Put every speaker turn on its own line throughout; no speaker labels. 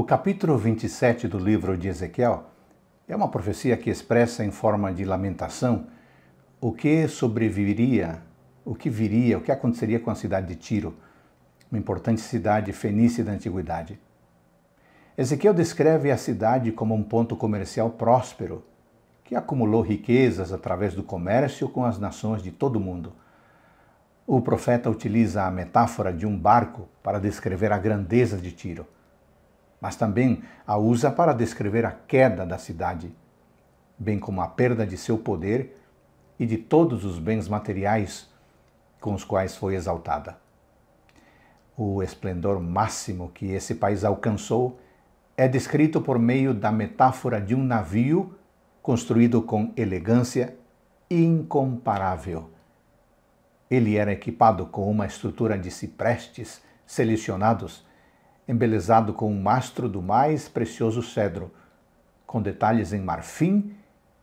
O capítulo 27 do livro de Ezequiel é uma profecia que expressa em forma de lamentação o que sobreviveria, o que viria, o que aconteceria com a cidade de Tiro, uma importante cidade fenícia da antiguidade. Ezequiel descreve a cidade como um ponto comercial próspero, que acumulou riquezas através do comércio com as nações de todo o mundo. O profeta utiliza a metáfora de um barco para descrever a grandeza de Tiro mas também a usa para descrever a queda da cidade, bem como a perda de seu poder e de todos os bens materiais com os quais foi exaltada. O esplendor máximo que esse país alcançou é descrito por meio da metáfora de um navio construído com elegância incomparável. Ele era equipado com uma estrutura de ciprestes selecionados embelezado com um mastro do mais precioso cedro, com detalhes em marfim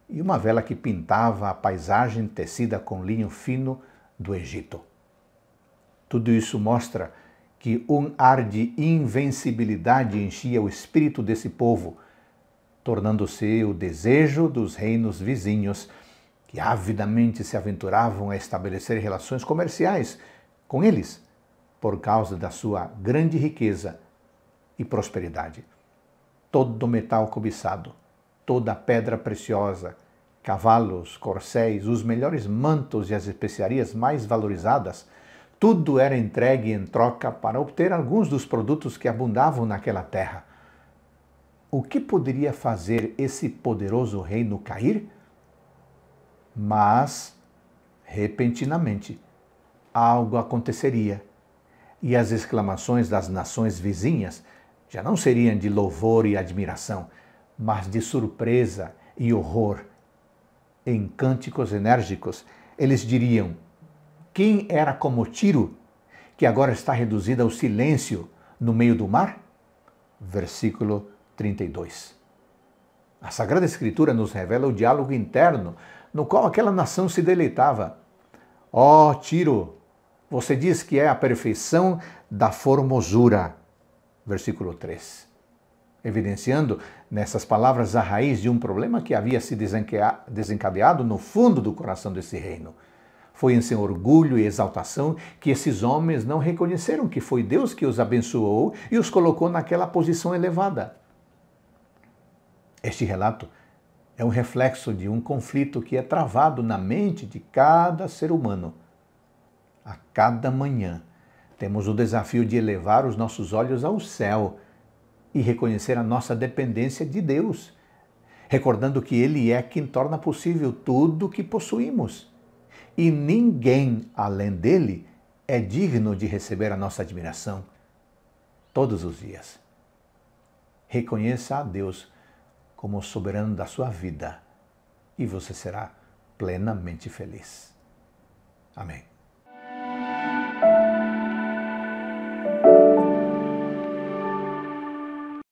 e uma vela que pintava a paisagem tecida com linho fino do Egito. Tudo isso mostra que um ar de invencibilidade enchia o espírito desse povo, tornando-se o desejo dos reinos vizinhos, que avidamente se aventuravam a estabelecer relações comerciais com eles, por causa da sua grande riqueza e prosperidade. Todo metal cobiçado, toda pedra preciosa, cavalos, corcéis, os melhores mantos e as especiarias mais valorizadas, tudo era entregue em troca para obter alguns dos produtos que abundavam naquela terra. O que poderia fazer esse poderoso reino cair? Mas, repentinamente, algo aconteceria, e as exclamações das nações vizinhas já não seriam de louvor e admiração, mas de surpresa e horror. Em cânticos enérgicos, eles diriam: Quem era como Tiro, que agora está reduzida ao silêncio no meio do mar? Versículo 32. A Sagrada Escritura nos revela o diálogo interno no qual aquela nação se deleitava. Ó oh, Tiro, você diz que é a perfeição da formosura versículo 3. Evidenciando nessas palavras a raiz de um problema que havia se desencadeado no fundo do coração desse reino. Foi em seu orgulho e exaltação que esses homens não reconheceram que foi Deus que os abençoou e os colocou naquela posição elevada. Este relato é um reflexo de um conflito que é travado na mente de cada ser humano a cada manhã temos o desafio de elevar os nossos olhos ao céu e reconhecer a nossa dependência de Deus, recordando que Ele é quem torna possível tudo o que possuímos. E ninguém além dele é digno de receber a nossa admiração todos os dias. Reconheça a Deus como o soberano da sua vida e você será plenamente feliz. Amém.